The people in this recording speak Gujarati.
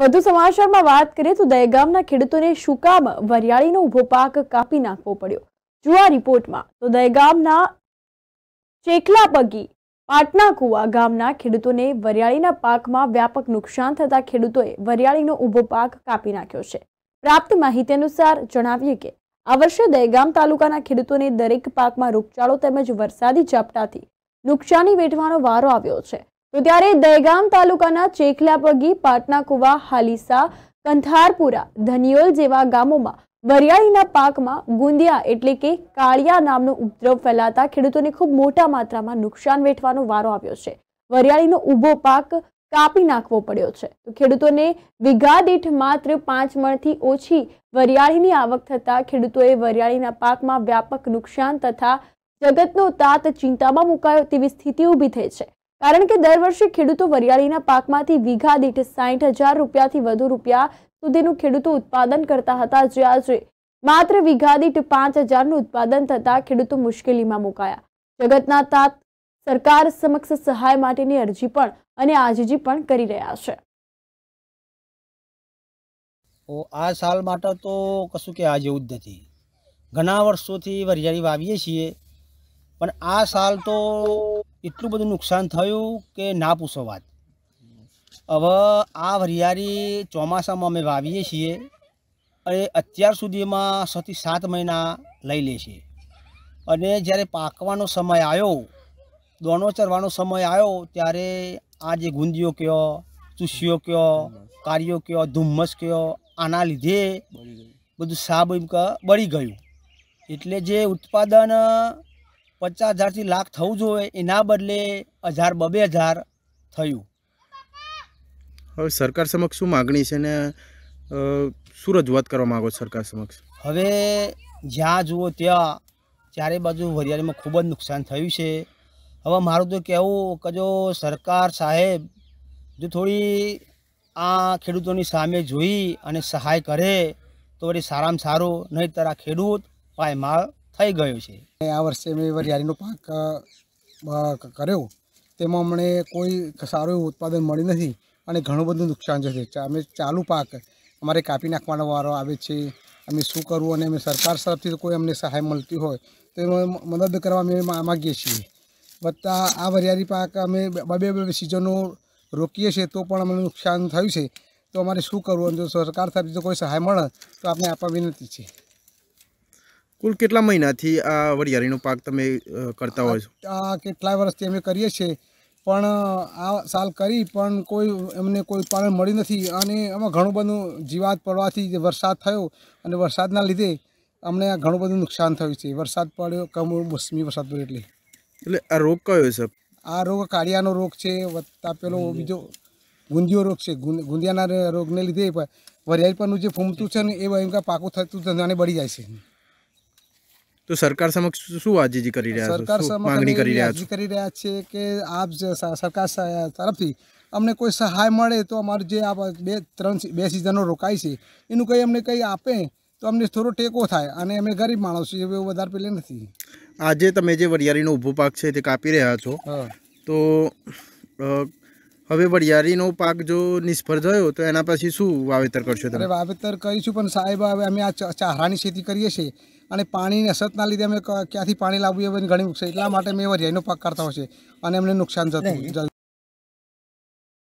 વધુ સમાચારમાં વાત કરીએ તો દહેગામના ખેડૂતોને શું કામ વરિયાળીનો ઉભો પાક કાપી નાખવો પડ્યો જો આ રિપોર્ટમાં તો દહેગામના ચેકલાપગી પાટના કુવા ગામના ખેડૂતોને વરિયાળીના પાકમાં વ્યાપક નુકસાન થતા ખેડૂતોએ વરિયાળીનો ઉભો પાક કાપી નાખ્યો છે પ્રાપ્ત માહિતી અનુસાર જણાવીએ કે આ વર્ષે દહેગામ તાલુકાના ખેડૂતોને દરેક પાકમાં રોગચાળો તેમજ વરસાદી ઝાપટાથી નુકસાની વેઠવાનો વારો આવ્યો છે તો ત્યારે દહેગામ તાલુકાના ચેખલાપગી પાટનાકુવા હાલીસા કંથારપુરા ધનિયોલ જેવા ગામોમાં વરિયાળીના પાકમાં ગુંદિયા એટલે કે કાળિયા નામનો ઉપદ્રવ ફેલાતા ખેડૂતોને ખૂબ મોટા માત્રામાં નુકસાન વેઠવાનો વારો આવ્યો છે વરિયાળીનો ઊભો પાક કાપી નાખવો પડ્યો છે તો ખેડૂતોને વીઘા દીઠ માત્ર પાંચ મણથી ઓછી વરિયાળીની આવક થતાં ખેડૂતોએ વરિયાળીના પાકમાં વ્યાપક નુકસાન તથા જગતનો તાત ચિંતામાં મુકાયો તેવી સ્થિતિ ઊભી થઈ છે કારણ કે દર વર્ષે ખેડૂતો વરિયાળીના પાકમાંથી વીઘા દીઠ સાહીઠ હજાર રૂપિયાથી વધુ રૂપિયા સુધીનું ખેડૂતો ઉત્પાદન કરતા હતા જે આજે માત્ર વીઘા દીઠ પાંચ હજારનું ઉત્પાદન થતાં ખેડૂતો મુશ્કેલીમાં મુકાયા જગતના તાત સરકાર સમક્ષ સહાય માટેની અરજી પણ અને આજીજી પણ કરી રહ્યા છે આ સાલ માટે તો કશું કે આ જેવું જ નથી ઘણા વર્ષોથી વરિયાળી વાવીએ છીએ પણ આ સાલ તો એટલું બધું નુકસાન થયું કે ના પૂછો વાત હવે આ વરિયારી ચોમાસામાં અમે વાવીએ છીએ અને અત્યાર સુધીમાં છથી સાત મહિના લઈ લે છે અને જ્યારે પાકવાનો સમય આવ્યો દોણો ચરવાનો સમય આવ્યો ત્યારે આ જે ગુંદીઓ કયો ચૂસ્યો કયો કાર્યો કયો ધુમ્મસ કયો આના લીધે બધું સાબ બળી ગયું એટલે જે ઉત્પાદન પચાસ હજારથી લાખ થવું જોઈએ એના બદલે હજાર બબે હજાર થયું હવે સરકાર સમક્ષ શું માગણી છે ને શું રજૂઆત કરવા માગો સરકાર સમક્ષ હવે જ્યાં જુઓ ત્યાં ચારે બાજુ વરિયાળીમાં ખૂબ જ નુકસાન થયું છે હવે મારું તો કહેવું કે જો સરકાર સાહેબ જો થોડી આ ખેડૂતોની સામે જોઈ અને સહાય કરે તો વળી સારામાં સારું નહીં આ ખેડૂત પાયમાળ થઈ ગયું છે આ વર્ષે મેં વરિયાળીનો પાક કર્યો તેમાં અમને કોઈ સારું એવું ઉત્પાદન મળ્યું નથી અને ઘણું બધું નુકસાન જશે અમે ચાલુ પાક અમારે કાપી નાખવાનો વારો આવે છે અમે શું કરવું અને અમે સરકાર તરફથી કોઈ અમને સહાય મળતી હોય તો એમાં મદદ કરવા અમે માગીએ છીએ વત્તા આ વરિયાળી પાક અમે બે બે સિઝનો રોકીએ છીએ તો પણ અમને નુકસાન થયું છે તો અમારે શું કરવું અને જો સરકાર તરફથી કોઈ સહાય મળે તો આપણે આપવા વિનંતી છે કુલ કેટલા મહિનાથી આ વરિયાળીનો પાક તમે કરતા હોય છો આ કેટલાય વર્ષથી અમે કરીએ છીએ પણ આ સાલ કરી પણ કોઈ એમને કોઈ ઉત્પાદન મળી નથી અને એમાં ઘણું બધું જીવાત પડવાથી જે વરસાદ થયો અને વરસાદના લીધે અમને આ ઘણું બધું નુકસાન થયું છે વરસાદ પડ્યો કમોસમી મોસમી વરસાદ પડ્યો એટલે એટલે આ રોગ કયો છે આ રોગ કાળિયાનો રોગ છે વત્તા પેલો બીજો ગુંદિયો રોગ છે ગુંદિયાના રોગને લીધે વરિયાળી પરનું જે ફૂમતું છે ને એ પાકું થતું અને બળી જાય છે તો સરકાર સમક્ષ શું અરજી કરી રહ્યા સરકાર માંગણી કરી રહ્યા છો કરી રહ્યા છે કે આપ સરકાર તરફથી અમને કોઈ સહાય મળે તો અમારે જે આ બે ત્રણ બે સિઝનો રોકાય છે એનું કંઈ અમને કંઈ આપે તો અમને થોડો ટેકો થાય અને અમે ગરીબ માણસ છીએ એવું વધારે પેલે નથી આજે તમે જે વરિયાળીનો ઊભો પાક છે તે કાપી રહ્યા છો તો હવે વરિયાળીનો પાક જો નિષ્ફળ થયો તો એના પછી શું વાવેતર કરશો તમે વાવેતર કરીશું પણ સાહેબ હવે અમે આ ચારાની ખેતી કરીએ છીએ અને પાણીની અસરના લીધે અમે ક્યાંથી પાણી લાવવું એ ઘણી નુકસાન એટલા માટે મેં વરિયાળીનો પાક કરતા હોય છે અને અમને નુકસાન થતું